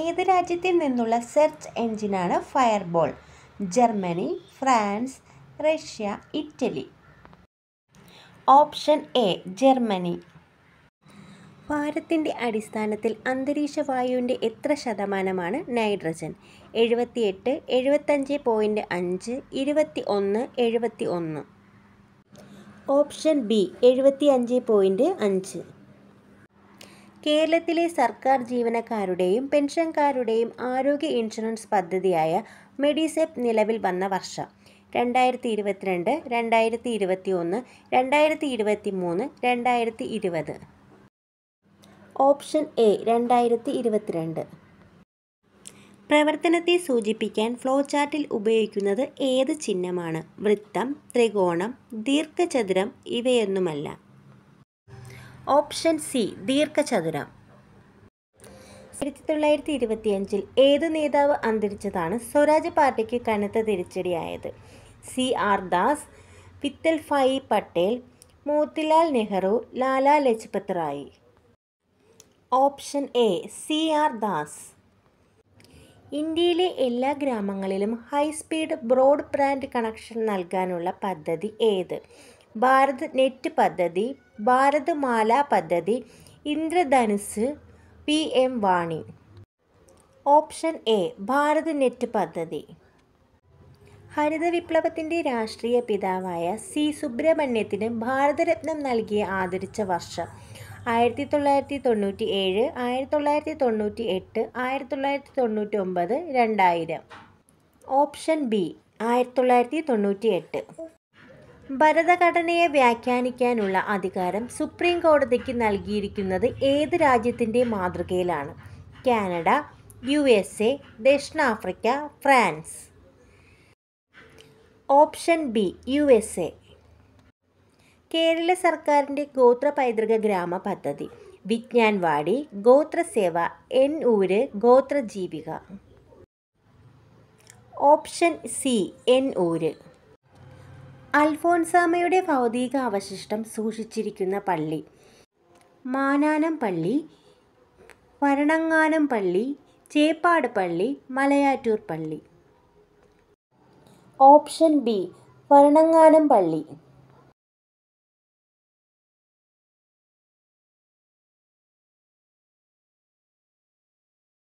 ഏത് രാജ്യത്തിൽ നിന്നുള്ള സെർച്ച് എൻജിനാണ് Fireball Germany France Russia Italy option A Germany ഭാരത്തിൻ്റെ അടിസ്ഥാനത്തിൽ അന്തരീക്ഷ വായുവിൻ്റെ എത്ര ശതമാനമാണ് നൈട്രജൻ എഴുപത്തിയെട്ട് എഴുപത്തഞ്ച് പോയിൻ്റ് അഞ്ച് ഇരുപത്തി ഒന്ന് എഴുപത്തി ഒന്ന് ഓപ്ഷൻ ബി എഴുപത്തി അഞ്ച് പോയിൻ്റ് അഞ്ച് കേരളത്തിലെ സർക്കാർ ജീവനക്കാരുടെയും പെൻഷൻകാരുടെയും ആരോഗ്യ ഇൻഷുറൻസ് പദ്ധതിയായ മെഡിസെപ് നിലവിൽ വന്ന വർഷം രണ്ടായിരത്തി ഇരുപത്തിരണ്ട് രണ്ടായിരത്തി ഇരുപത്തി ഒന്ന് രണ്ടായിരത്തി ഇരുപത്തി മൂന്ന് രണ്ടായിരത്തി ഇരുപത് ഓപ്ഷൻ എ രണ്ടായിരത്തി ഇരുപത്തിരണ്ട് പ്രവർത്തനത്തെ സൂചിപ്പിക്കാൻ ഫ്ലോ ചാർട്ടിൽ ഉപയോഗിക്കുന്നത് ഏത് ചിഹ്നമാണ് വൃത്തം ത്രികോണം ദീർഘചതുരം ഇവയൊന്നുമല്ല ഓപ്ഷൻ സി ദീർഘചതുരം ആയിരത്തി തൊള്ളായിരത്തി ഇരുപത്തിയഞ്ചിൽ ഏത് നേതാവ് അന്തരിച്ചതാണ് സ്വരാജ് പാർട്ടിക്ക് കനത്ത തിരിച്ചടിയായത് സി ആർ ദാസ് ഫായി Patel Motilal Nehru Lala Lajpat Rai option A C R Das ഇന്ത്യയിലെ എല്ലാ ഗ്രാമങ്ങളിലും ഹൈസ്പീഡ് ബ്രോഡ്ബാൻഡ് കണക്ഷൻ നൽകാനുള്ള പദ്ധതി ഏത് ഭാരത് നെറ്റ് പദ്ധതി ഭാരത് മാല പദ്ധതി ഇന്ദ്രധനുസ് പി എം വാണി ഓപ്ഷൻ എ ഭാരത് നെറ്റ് പദ്ധതി ഹരിത വിപ്ലവത്തിൻ്റെ രാഷ്ട്രീയ പിതാവായ സി സുബ്രഹ്മണ്യത്തിന് ഭാരതരത്നം നൽകിയ ആദരിച്ച വർഷം ആയിരത്തി തൊള്ളായിരത്തി തൊണ്ണൂറ്റി ഏഴ് ആയിരത്തി തൊള്ളായിരത്തി തൊണ്ണൂറ്റി എട്ട് ആയിരത്തി തൊള്ളായിരത്തി തൊണ്ണൂറ്റി ഒമ്പത് രണ്ടായിരം ഓപ്ഷൻ ബി ആയിരത്തി തൊള്ളായിരത്തി തൊണ്ണൂറ്റി എട്ട് ഭരതഘടനയെ വ്യാഖ്യാനിക്കാനുള്ള അധികാരം സുപ്രീം കോടതിക്ക് നൽകിയിരിക്കുന്നത് ഏത് രാജ്യത്തിൻ്റെ മാതൃകയിലാണ് കാനഡ യു എസ് എ ദക്ഷിണാഫ്രിക്ക France option B U S A Kerala സർക്കാരിൻ്റെ ഗോത്ര പൈതൃക ഗ്രാമ പദ്ധതി വിജ്ഞാൻവാടി ഗോത്രസേവ എൻ ഊര് ഗോത്രജീവിക ഓപ്ഷൻ സി എൻ ഊര് അൽഫോൻസാമയുടെ ഭൗതിക അവശിഷ്ടം സൂക്ഷിച്ചിരിക്കുന്ന പള്ളി മാനാനം പള്ളി ഭരണങ്ങാനം പള്ളി ചേപ്പാട് പള്ളി മലയാറ്റൂർ പള്ളി ഓപ്ഷൻ ബി ഭരണങ്ങാനം പള്ളി